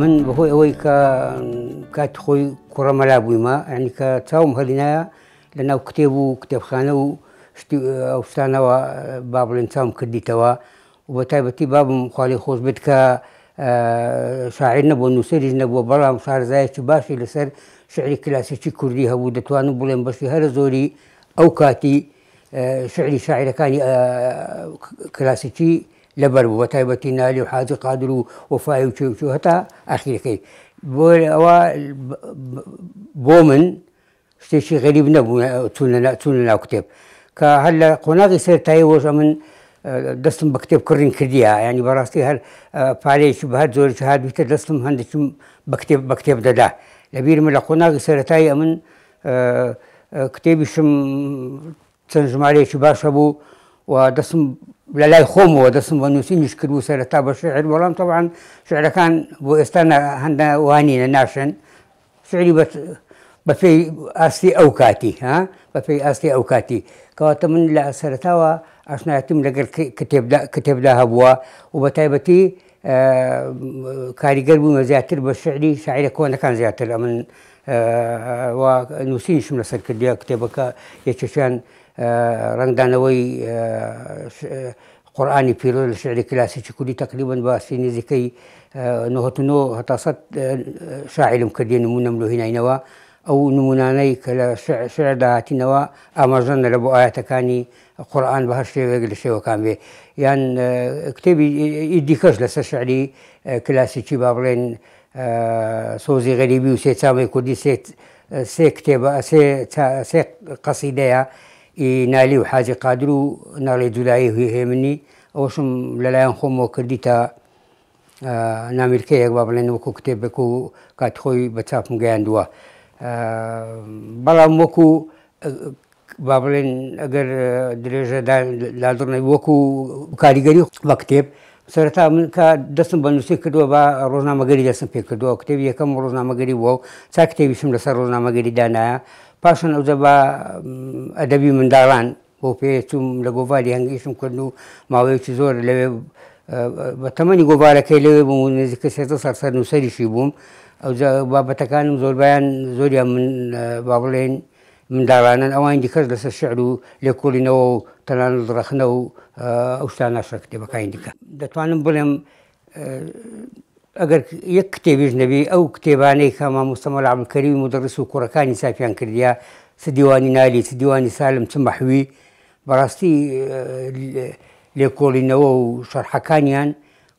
من بەهۆی ئەوەی کە کات خۆی کوڕەمەلا بوویمە ئەنی کە چاوم هەلینایە لە ناو کتێب و کتێبخانە و ئەوستانەوە با بڵێن چاوم کردیتەوە و بە تایبەتی بابم خالی خۆش بێت کە شاعر نەبوو نووسریش نەبووە بەڵام شارزایکی باشی لەسەر شعری کلاسیکی کوردی هەبوو دەتوانم بڵێن بەشی هەر زۆری ئەو کاتی شعری شاعرەکانی کلاسیکی لبرو وتایبەتی نالی و حاجی قادر و وفای و چ هەتا ئاخیرەکەی بۆ ئەوە بۆ من شتێکی غەریب نەبوو چونە ناو کتێب کە هەر لە قۆناغی سەرتایی وەژە من آه، دستم بە کتێب کڕین کردیە ینی يعني بەڕاستی هەر پارێکی آه، بە هەر زۆر هاویتە دەستم هەندێکم بە کتێب دەدا لەبیرمە لە قۆناغی سەرەتایی ئەمن کتێبیشم آه، چەند ژمارەیەکی باشە بوو و دەستم للاي خومو ده اسمه نوسي مشكل وسيرة تابو الشعر ولم طبعا شعر كان بوستانا هنا وهنينا ناشن شعري بس بفي أصلي أوكاتي ها بفي أصلي أوكاتي كواتمن لا سرتاوا عشان يتم لقل كتب دا كتب لها بوا وبتايبتي آه كاري قلبي مزياتر بالشعري شاعر كون كان زياتر من آه, آه، ونسينش من سر كديا كتابك يتشان ڕنگدانەوەی قورآانی پیرۆ لە شعری کلاسیکی کولی تقریبن باسی نزیکەی نهتنۆ هەتا سەد شاعلم کردی نمونە لۆهینینەوە ئەو نمونانەی کە لە شعر داهاتینەوە ئاماژەنە لە بۆ ئاەتەکانی قورآن بە هەر شێوێک لە شێوەکان بێ یان کتێبی دیکەش لەسەر شعری کلاسیکی با بڵێن سۆزی غەریبی و سێ چاوی کوردی سێ کتێبە سێ قەسیدەیە نالی و حاجی قادر و ناڵی جولایی هوی هێمنی ئەوشم لەلایەن خۆمەوە کردی تا نامیرکەیەک با بڵێن وەکو کتێبێک و کاتخۆی بە چاپم گەیاندووە بەڵام وەکو با بڵێن ئەگەر درێژە لادرنەی وەکو کاریگەری بە کتێب سەرتا من کە دەستم بە نووسی کردووە بە ڕۆژنامەگەری دەستم پێ کردووە کتێب یەکەم ڕۆژنامەگەری وە و چا کتێویشم لەسەر ڕۆژنامەگەری دانایە پاشان ئەو دەبا ئەدەبی منداڵان بۆ پێ چوم لە گۆڤاری هەنگیشم کردن و ماوەیەکی زۆر لەوێ بە تەمەنی گۆڤارەکەی لەوێ بوو نزیکە سێ سەر سەر نووسریشی بووم ئەو بابەتەکانم زۆربیان زۆریان من با بڵێن منداڵانن ئەوان دیکەس لەسەر شعر و لێکۆڵینەوە و تەنان ڕخنە و ئەو شتان ناشەکتێ بەکانی دیکە دەتوانم بڵێم ئەگەر یەک کتێبیش نەبی ئەو کتێبانەی کەمە مستەمە عملکەری مدەڕس و کوڕەکانی ساپیان کردیا س دیوانی نالی س دیوانی سالم چ مەحوی بەڕاستی لێکۆڵینەوە و شەرحەکانیان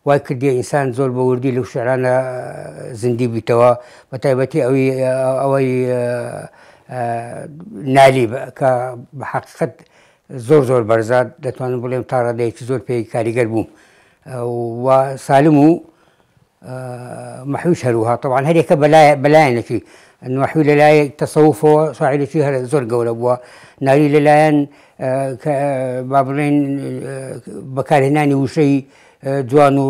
وای کردی ئینسان زۆر بە وردی لەو شعرانە زندی بیتەوە بە تایبەتی ئەوی ئەوەی نالی کە بە حقیقت زۆر زۆر بەرزات دەتوانم بڵێم تاڕادەیەکی زۆر پێی کاریگەر بووم سالم و هلوها طبعا هذيك كبلا بلاين شيء انه محيو للاي تصوفه صاعد شيء زرقه ولا بوا ناري للايان آه، آه، بابلين آه، بكار هناني وشي جوانو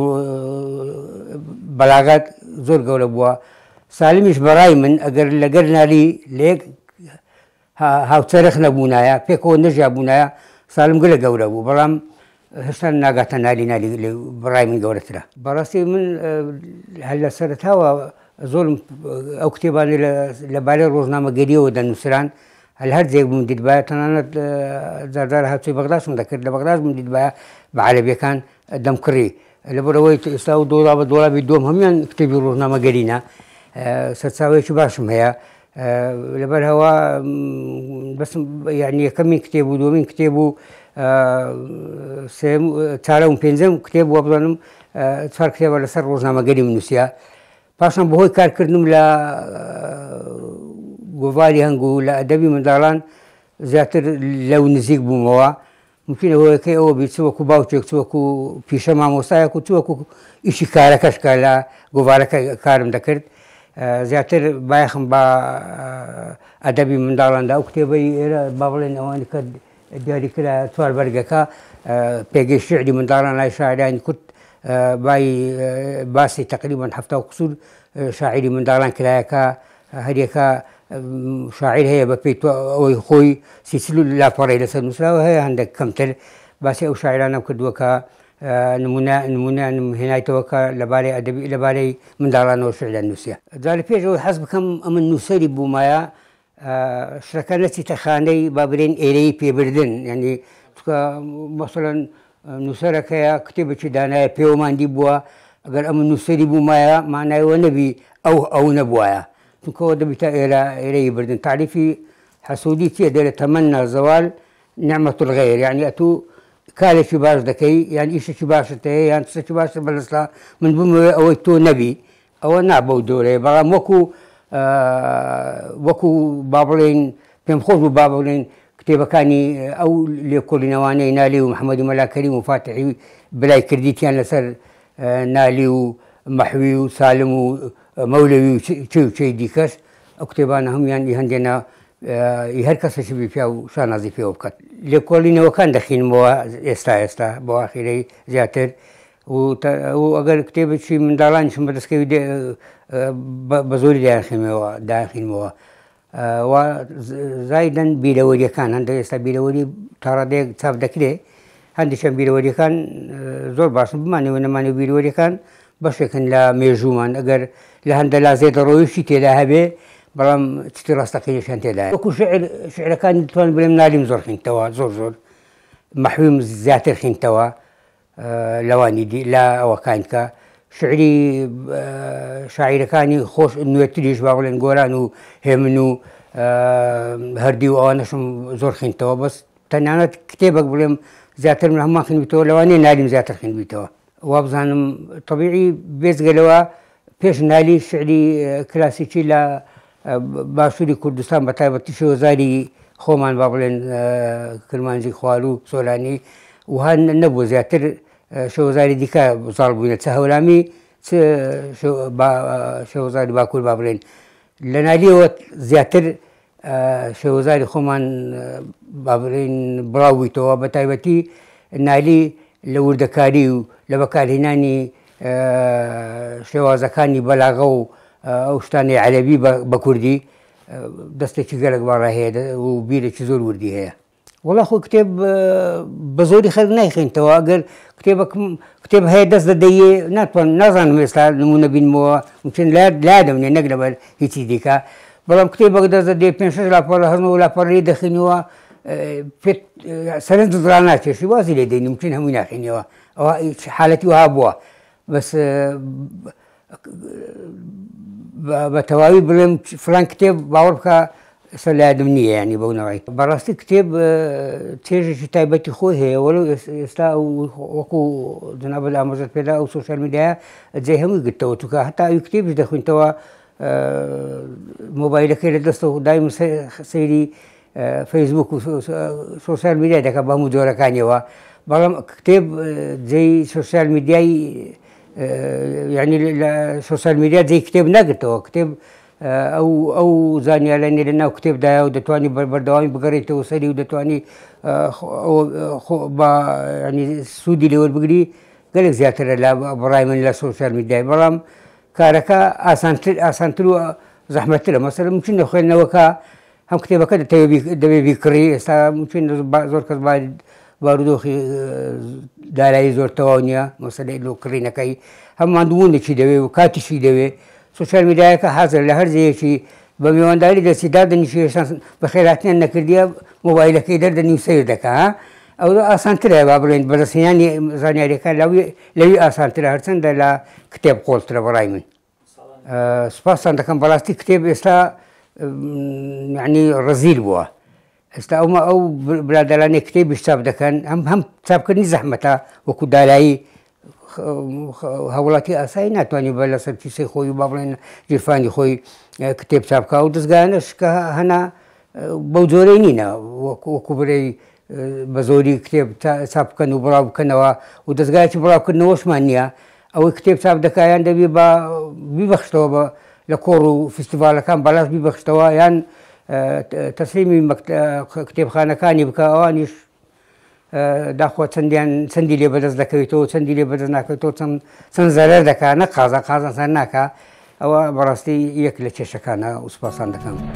بلاغات زرقه ولا بوا سالمش براي من اگر لگر ناري ليك ها تاريخنا بونايا بيكون نجا بونايا سالم قلق ولا بو هێشتا ناگاتە نالینالی بڕای من گەورەترا بەڕاستی من هەل لە سەرتاوە زۆرم ئەو کتێبانی لە بالێ ڕۆژنامە گەریەوە دەنووسران هەل هەر جێک بووم دیتبایە تەنانەت جاردار هاتووی بەغداسم دەکرد لە بەغداز بم دیتبایە بە عەبیەکان دەمکڕی لەبەرەوەی ئێستا و دۆڵا بە دۆڵاوی دۆم هەمیان کتێبی ڕۆژنامە گەرینە سەرچاوەیەکی باشم هەیە لەبەر هەوا بەسم یعنی یەکەمین کتێب و دومین کتێب و چارە و پێنجەم کتێب بۆ بڵێنم چوار کتێبە لەسەر ڕۆژنامەگەری منووسە پاشان بەهۆی کارکردم لە گۆڤالی هەنگ و لە ئەدەبی منداڵان زیاتر لەو نزیک بوومەوە ممکنە هۆیەکەی ئەوە بی چوەکو باوچێک چوەکو پیشە مامۆستایەک و چوەکو ئیشی کارەکەشکە لە گۆڤارەکە کارم دەکرد زیاتر بایخم بە ئەدەبی منداڵاندا ئەو کتێبەی ئێرە با بڵێن ئەوانی کرد دیاریکرا تواربەرگەکە پێگەی شعری منداڵان لای شاعرانی کورد بای باسی تقریبان هەفتا و قسوور شاعری منداڵان کرایەکە هەریەکە شاعر هەیە بە پێی ئەوەی خۆی سیسلو لاپەڕی لەسەر نووسراوە هەیە هەندێک کەمتر باسی ئەو شاعرانە کردووەکە نمونە نمونە هێنایتەوەکە لەبارەی ئەدەبی لەبارەی منداڵانەوە شعران نووسە. جا لە پێشەوەی حەز بکەم ئەمە نووسری بوومایە شەکە نەچیتە خانەی بابرێن ئێرەی پێبردن ینی مەسەن نووسەرەکەیە کتێبێکی دانایە پێوەماندی بووە ئەگەر ئەمە نووسری بوومایە مانایەوە نەبی ئەو ئەو نەبواە چونکەوە دەبیتە ئێرە ئێرەی بردن تعریفی حەسوودی تێ دەرە تەمەەن نازەوال نعمەتول غەیر یعنی ئەتوو کارێکی باش دەکەی یان ئیشێکی باشت هەیە یان سێکی باشە بەلسلا من بمەوێ ئەوەی تۆ نەبی ئەوە نابە دۆرەیە بەڵام وەکوو وەکو با بڵێن پێم خۆش و با بڵێن کتێبەکانی ئەو لێکۆلینەوانەی نالی و محەممەدی مەلاکەری و فاتحی بلای کردیتیان لەسەر نالی و مەحوی و سالم و مەولەوی و چی دیکەش ئەو کتێبانە هەمویان هەندێنە هەر کەسەشی پیا و شانازی پێوە بکات لێکۆلینەوەکان دەخینەوە ئێستا ئێستا بۆ ئاخیرەی زیاتر ئەگەر کتێبێکی منداڵانیشم بەدەستکەوی بە زۆری داخێمەوە داخینەوە زایدەن بیرەوەریەکان هەندە ئێستا بیرەوەری تاڕادێک چاپ دەکرێ هەندێکشە بیرەوەریەکان زۆر باشن بمانەوە نەمانی بیرەوەریەکان بەشێکن لە مێژومان ئەگەر لە هەندە لا زێت ڕۆیشی تێدا هەبێ بەڵام چتی ڕاستەکەیشان تێدا وەکو شعرەکانی توان بێم نالیم زۆر خینتەوە زۆر زۆر مەحویم زیاتر خینتەوە. لەوانی دی لا ئەوەکان کە شعری شاعیرەکانی خۆش نوێتریش باڵێن گۆران و هێمن و هەردی و ئەوانەشم زۆر خینتەوە بەس تەنانەت کتێبک بڵێم زیاتر من هەمان خوێنیتەوە لەوانێ نالیم زیاتر خوێنیتەوە وا بزانم تەبیعی بێزگەلەوە پێش نالی شعری کلاسیکی لە باشووری کوردستان بە تایبەتی شێوەزاری خۆمان با بڵێن کرمانجی خوار و سۆرانی وهان نەبوو زیاتر شێوەزاری دیکە ساڵ بووینە چە هەولامی شێوەزاری باکوور با بڵێن لە نالیەوە زیاتر شێوەزاری خۆمان بابڕین بڵاویتەوە بە تایبەتی نالی لە وردەکاری و لە بەکارهێنانی شێوازەکانی بەلاغە و ئەو شتانی عەلەبی بە کوردی دەستێکی گەلک باڕە هەیە و بیرێکی زۆر وردی هەیە وڵا خۆ کتێب بە زۆری خەر نایخینتەوە ئەگەر کتێب کتێب هەیە دەست دەدەیە ناتوان نازانم ێستا نمونە بینمەوە مچن لا دەمێ نەک لەبەر هیچی دیکە بەڵام کتێبەک دەست دێ پێ لاپەر هەزمەوە لاپەڕی دەخینەوە سەرنج درا ناکێشی وازی لێ دەین مچین هەمووی ناخینەوە ئەوە حالەتی وها بووە بەس بە تەواوی بڵێم فلان کتێب باوە بکە صلاة دمنية يعني بونوعي براسي كتاب آه، تيجي كتابتي خوه ولو يستا وكو جناب الأمازات بلا أو سوشيال ميديا زي هم قلت توكا حتى أي كتاب جدا خوين توا آه، موبايلك اللي دستو دايم سيري آه، فيسبوك وسوشيال ميديا داكا بامو جورا وا بغم كتاب زي سوشيال ميديا يعني السوشيال ميديا زي كتاب نقلت كتاب ئەو ئەو زانیالانی لە ناو کتێبدایە و دەتوانانی بەردەوامی بگەڕێتەوە سەری و دەتوانانی سوودی لەوەربگری گەلێک زیاترە لە بڕای من لە سوسیال میدای بەڵام کارەکە ئاسانتر ئاسانتر و زەحمەترە مەسەرم چین لە خوێندنەوەکە هەم کتێبەکە دەبێ بیکڕی ئێستا چین زۆر کەس بارودۆخی دارایی زۆر تەواو نییە مەسەلەی لۆکڕینەکەی هەم مادوونێکی دەوێ و کاتیشی دەوێ سوسیال میدایەکە حەزر لە هەرزەیەکی بە میوانداری دەستی دادنیشیشان بە خێراتیان نەکردیە مۆبایلەکەی دەردەنی سیر دەکا ئەو ئاسانترە با بڵێن بەدەستیانی زانیاریەکە لەوی ئاسانترە هەرچەندە لە کتێب قۆڵترە بەڕای من سپاسان دەکەم بەڕاستی کتێب ئێستا ینی ڕزیل بووە ئێستا ئەومە ئەو برادەلانی کتێب شتاب دەکەن ئەم هەم چاپکردنی زەحمەتە وەکو دارایی هەوڵاتی ئاسایی ناتوانانی بە لەسەر کیسەی خۆی و با بڵێن جیرفانی خۆی کتێب چاپکا و دەستگانش کە هەنا بەو جۆرەی نینە وەکو برەی بە زۆری کتێب چاپ بکەن و بڵاو بکەنەوە و دەستگایکی بڵاوکردنەوەشمان نییە ئەوەی کتێب چاپ دەکایان دەبی بە بیبەخشتەوە بە لە کۆڕ و فستیڤالەکان بەلاست بیبەخشتەوە یان تەسلیمی کتێبخانەکانی بکە ئەوانیش داخۆ چەندیان چەندی لێ بەدەست دەکەوێتەوە چەندی لێ بەدەست ناکەوێتەوە چەند چەند زەرەر دەکانە قازە قازانسان ناکە ئەوە بەڕاستی یەک لە کێشەکانە ئوسپاسان دەکەن.